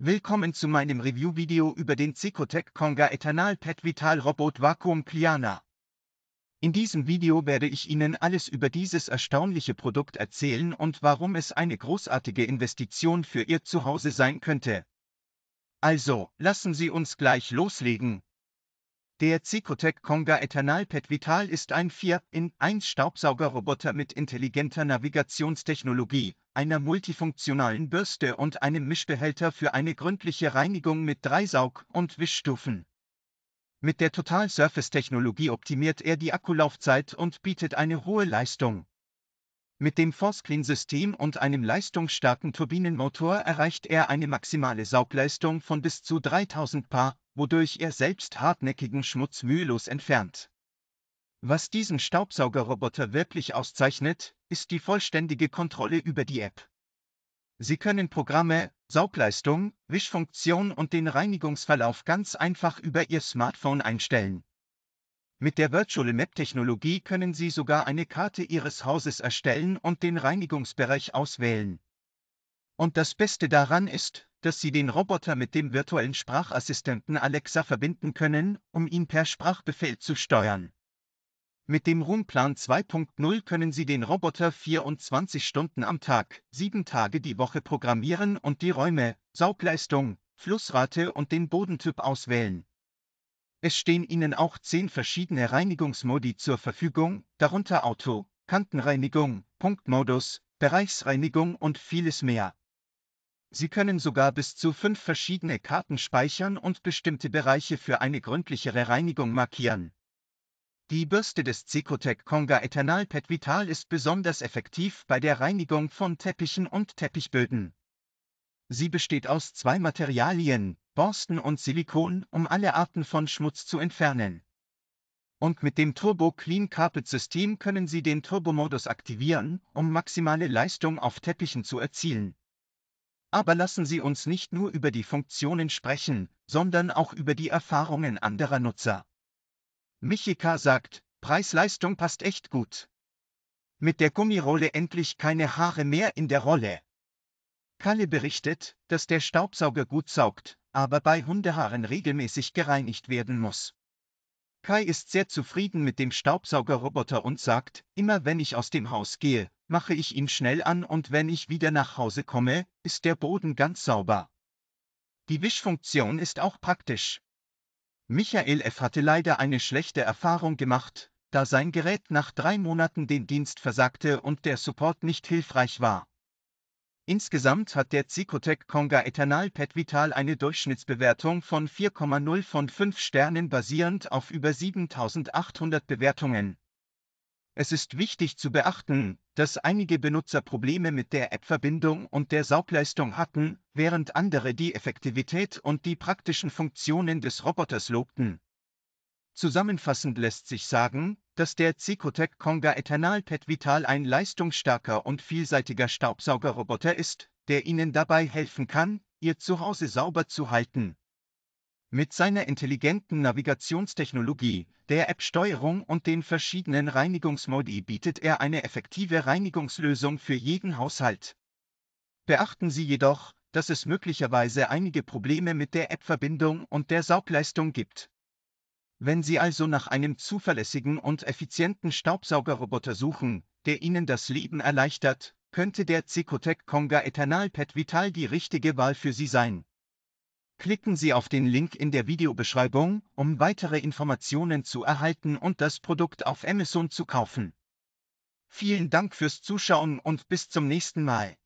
Willkommen zu meinem Review-Video über den Cicotec Conga Ethanal Pet Vital Robot Vacuum Cliana. In diesem Video werde ich Ihnen alles über dieses erstaunliche Produkt erzählen und warum es eine großartige Investition für Ihr Zuhause sein könnte. Also, lassen Sie uns gleich loslegen. Der Cecotec Conga Eternal Pet Vital ist ein 4 in 1 Staubsaugerroboter mit intelligenter Navigationstechnologie, einer multifunktionalen Bürste und einem Mischbehälter für eine gründliche Reinigung mit drei Saug- und Wischstufen. Mit der Total Surface Technologie optimiert er die Akkulaufzeit und bietet eine hohe Leistung mit dem Forscreen-System und einem leistungsstarken Turbinenmotor erreicht er eine maximale Saugleistung von bis zu 3000 Paar, wodurch er selbst hartnäckigen Schmutz mühelos entfernt. Was diesen Staubsaugerroboter wirklich auszeichnet, ist die vollständige Kontrolle über die App. Sie können Programme, Saugleistung, Wischfunktion und den Reinigungsverlauf ganz einfach über Ihr Smartphone einstellen. Mit der Virtual Map-Technologie können Sie sogar eine Karte Ihres Hauses erstellen und den Reinigungsbereich auswählen. Und das Beste daran ist, dass Sie den Roboter mit dem virtuellen Sprachassistenten Alexa verbinden können, um ihn per Sprachbefehl zu steuern. Mit dem Roomplan 2.0 können Sie den Roboter 24 Stunden am Tag, 7 Tage die Woche programmieren und die Räume, Saugleistung, Flussrate und den Bodentyp auswählen. Es stehen Ihnen auch zehn verschiedene Reinigungsmodi zur Verfügung, darunter Auto, Kantenreinigung, Punktmodus, Bereichsreinigung und vieles mehr. Sie können sogar bis zu fünf verschiedene Karten speichern und bestimmte Bereiche für eine gründlichere Reinigung markieren. Die Bürste des Cecotec Conga Eternal Pet Vital ist besonders effektiv bei der Reinigung von Teppichen und Teppichböden. Sie besteht aus zwei Materialien, Borsten und Silikon, um alle Arten von Schmutz zu entfernen. Und mit dem Turbo Clean Carpet System können Sie den Turbomodus aktivieren, um maximale Leistung auf Teppichen zu erzielen. Aber lassen Sie uns nicht nur über die Funktionen sprechen, sondern auch über die Erfahrungen anderer Nutzer. Michika sagt, Preis-Leistung passt echt gut. Mit der Gummirolle endlich keine Haare mehr in der Rolle. Kalle berichtet, dass der Staubsauger gut saugt, aber bei Hundehaaren regelmäßig gereinigt werden muss. Kai ist sehr zufrieden mit dem Staubsaugerroboter und sagt, immer wenn ich aus dem Haus gehe, mache ich ihn schnell an und wenn ich wieder nach Hause komme, ist der Boden ganz sauber. Die Wischfunktion ist auch praktisch. Michael F. hatte leider eine schlechte Erfahrung gemacht, da sein Gerät nach drei Monaten den Dienst versagte und der Support nicht hilfreich war. Insgesamt hat der Zicotec Conga Eternal Pet Vital eine Durchschnittsbewertung von 4,0 von 5 Sternen basierend auf über 7800 Bewertungen. Es ist wichtig zu beachten, dass einige Benutzer Probleme mit der App-Verbindung und der Saugleistung hatten, während andere die Effektivität und die praktischen Funktionen des Roboters lobten. Zusammenfassend lässt sich sagen, dass der Zikotec Conga Eternal Pet Vital ein leistungsstarker und vielseitiger Staubsaugerroboter ist, der Ihnen dabei helfen kann, Ihr Zuhause sauber zu halten. Mit seiner intelligenten Navigationstechnologie, der App-Steuerung und den verschiedenen Reinigungsmodi bietet er eine effektive Reinigungslösung für jeden Haushalt. Beachten Sie jedoch, dass es möglicherweise einige Probleme mit der App-Verbindung und der Saugleistung gibt. Wenn Sie also nach einem zuverlässigen und effizienten Staubsaugerroboter suchen, der Ihnen das Leben erleichtert, könnte der Cecotec Conga Eternal Pet Vital die richtige Wahl für Sie sein. Klicken Sie auf den Link in der Videobeschreibung, um weitere Informationen zu erhalten und das Produkt auf Amazon zu kaufen. Vielen Dank fürs Zuschauen und bis zum nächsten Mal.